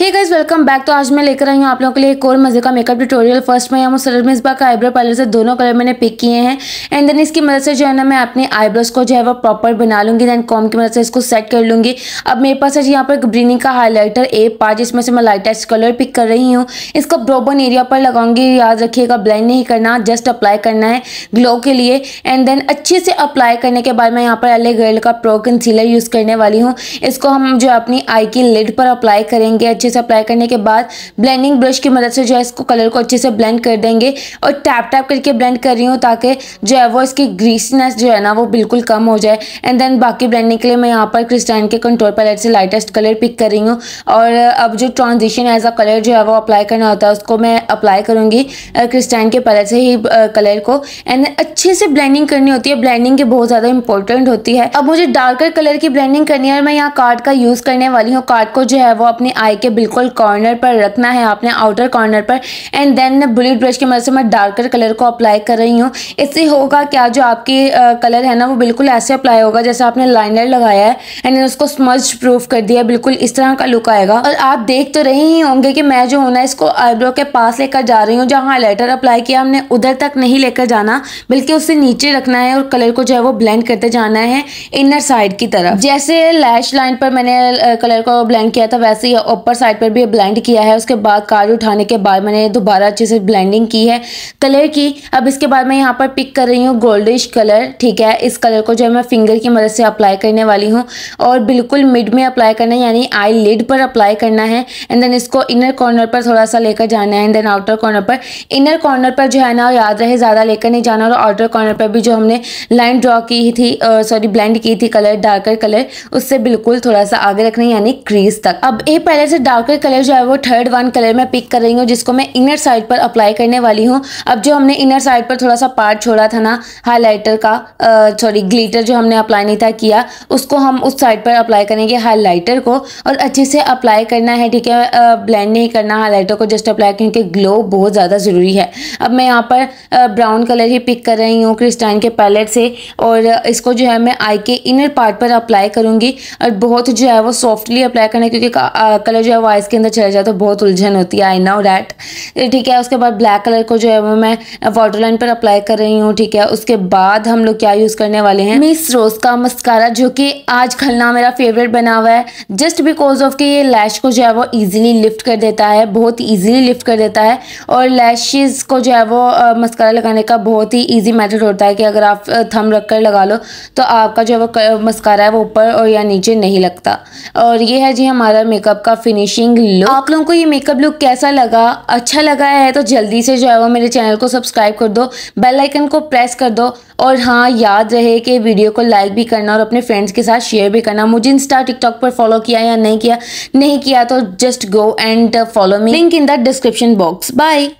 hey guys welcome back तो आज मैं लेकर आई हूँ आप लोगों के लिए एक और मज़े का मेकअप ट्यूटोरियल फर्स्ट में हम सरल बार का आईब्रो पार्लर से दोनों कलर मैंने पिक किए हैं एंड देन इसकी मदद से जो है ना मैं अपने आईब्रोज को जो है वो प्रॉपर बना लूँगी दैन कॉम की मदद से इसको सेट कर लूँगी अब मेरे पास है यहाँ पर ग्रीनिंग का हाईलाइटर ए पाँच इसमें से मैं लाइटेस्ट कलर पिक कर रही हूँ इसको ब्रोबन एरिया पर लगाऊंगी याद रखिएगा ब्लाइंड नहीं करना जस्ट अप्लाई करना है ग्लो के लिए एंड देन अच्छे से अप्लाई करने के बाद मैं यहाँ पर एले गर्ल का प्रो कंसीलर यूज़ करने वाली हूँ इसको हम जो अपनी आई की लिड पर अप्लाई करेंगे अच्छे से अप्लाई करने के बाद ब्लेंडिंग ब्रश की मदद से जो है इसको कलर को अच्छे से ब्लेंड कर देंगे और टैप टैप करके ब्लेंड कर रही हूँ ताकि जो है वो इसकी ग्रीसनेस जो है ना वो बिल्कुल कम हो जाए एंड देन बाकी ब्लेंडिंग के लिए मैं यहाँ पर क्रिस्टाइन के कंट्रोल पैलेट से लाइटेस्ट कलर पिक कर रही हूँ और अब जो ट्रांजिशन एज अ कलर जो है वो अप्लाई करना होता है उसको मैं अप्लाई करूँगी क्रिस्टाइन के पैलेट से ही कलर को एंड अच्छे से ब्लेंडिंग करनी होती है ब्लेंडिंग की बहुत ज़्यादा इंपॉर्टेंट होती है अब मुझे डार्कर कलर की ब्लेंडिंग करनी है और मैं यहाँ कार्ड का यूज़ करने वाली हूँ कार्ड को जो है वो अपने आई के बिल्कुल कॉर्नर पर रखना है आपने आउटर कॉर्नर पर एंड देन बुलेट ब्रश की मदद से मैं डार्कर कलर को अप्लाई कर रही हूँ इससे होगा क्या जो आपकी कलर है ना वो बिल्कुल ऐसे अप्लाई होगा जैसे आपने लाइनर लगाया है एंड उसको स्मज प्रूफ कर दिया बिल्कुल इस तरह का लुक आएगा और आप देख तो रहे ही होंगे कि मैं जो होना इसको आईब्रो के पास लेकर जा रही हूँ जहाँ लेटर अप्लाई किया हमने उधर तक नहीं लेकर जाना बल्कि उससे नीचे रखना है और कलर को जो है वो ब्लेंड करते जाना है इनर साइड की तरफ जैसे लैश लाइन पर मैंने कलर को ब्लेंड किया था वैसे ही ऊपर साइड साइड पर भी ब्लेंड किया है उसके बाद कार्ड उठाने के बाद मैंने दोबारा अच्छे से ब्लेंडिंग की है कलर की अब इसके बाद मैं यहाँ पर पिक कर रही हूँ गोल्डिश कलर ठीक है इस कलर को जो है मैं फिंगर की मदद से अप्लाई करने वाली हूँ और बिल्कुल मिड में अप्लाई करना है यानी आई लिड पर अप्लाई करना है एंड देन इसको इनर कॉर्नर पर थोड़ा सा लेकर जाना है एंड देन आउटर कॉर्नर पर इनर कॉर्नर पर जो है ना याद रहे ज़्यादा लेकर नहीं जाना और आउटर कॉर्नर पर भी जो हमने लाइन ड्रॉ की थी सॉरी ब्लेंड की थी कलर डार्कर कलर उससे बिल्कुल थोड़ा सा आगे रखना है यानी क्रीज तक अब ये पहले से डार्क डार्कर कलर जो है वो थर्ड वन कलर में पिक कर रही हूँ जिसको मैं इनर साइड पर अप्लाई करने वाली हूँ अब जो हमने इनर साइड पर थोड़ा सा पार्ट छोड़ा था ना हाईलाइटर का सॉरी ग्लीटर जो हमने अप्लाई नहीं था किया उसको हम उस साइड पर अप्लाई करेंगे हाईलाइटर को और अच्छे से अप्लाई करना है ठीक है ब्लैंड नहीं करना हाईलाइटर को जस्ट अप्लाई क्योंकि ग्लो बहुत ज़्यादा ज़रूरी है अब मैं यहाँ पर ब्राउन कलर ही पिक कर रही हूँ क्रिस्टाइन के पैलेट से और इसको जो है मैं आई के इनर पार्ट पर अप्लाई करूँगी और बहुत जो है वो सॉफ्टली अप्लाई करना क्योंकि कलर जो है वॉइस के अंदर चले जाए तो बहुत उलझन होती है आई नो डैट ठीक है उसके बाद ब्लैक कलर को जो है वो मैं वाटर लाइन पर अप्लाई कर रही हूँ ठीक है उसके बाद हम लोग क्या यूज़ करने वाले हैं मिस रोज़ का मस्कारा जो कि आज खलना मेरा फेवरेट बना हुआ है जस्ट बिकॉज ऑफ कि ये लैश को जो है वो ईजिली लिफ्ट कर देता है बहुत ईजिली लिफ्ट कर देता है और लैशेज़ को जो है वो मस्कारा लगाने का बहुत ही ईजी मैथड होता है कि अगर आप थम रख कर लगा लो तो आपका जो है वो मस्कारा है वो ऊपर और या नीचे नहीं लगता और ये है जी हमारा मेकअप का फिनिश रिफ्रेशिंग लुक आप लोगों को ये मेकअप लुक कैसा लगा अच्छा लगा है तो जल्दी से जो है वो मेरे चैनल को सब्सक्राइब कर दो बेल आइकन को प्रेस कर दो और हाँ याद रहे कि वीडियो को लाइक भी करना और अपने फ्रेंड्स के साथ शेयर भी करना मुझे इंस्टा टिकटॉक पर फॉलो किया या नहीं किया नहीं किया तो just go and follow me link in the description box bye